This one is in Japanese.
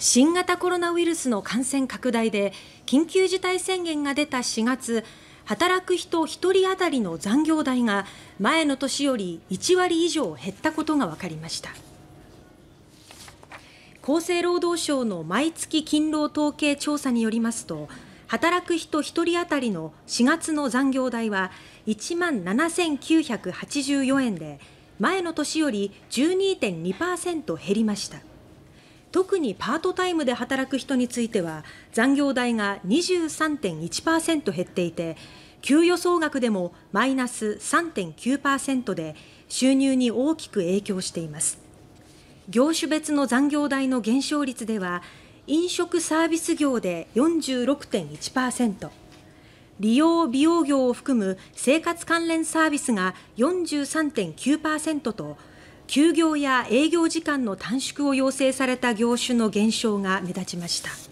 新型コロナウイルスの感染拡大で緊急事態宣言が出た4月働く人1人当たりの残業代が前の年より1割以上減ったことが分かりました厚生労働省の毎月勤労統計調査によりますと働く人1人当たりの4月の残業代は1万7984円で前の年より12.2%減りました。特にパートタイムで働く人については残業代が23.1％減っていて給与総額でもマイナス3.9%で収入に大きく影響しています業種別の残業代の減少率では飲食サービス業で46.1%利用・美容業を含む生活関連サービスが43.9%と休業や営業時間の短縮を要請された業種の減少が目立ちました。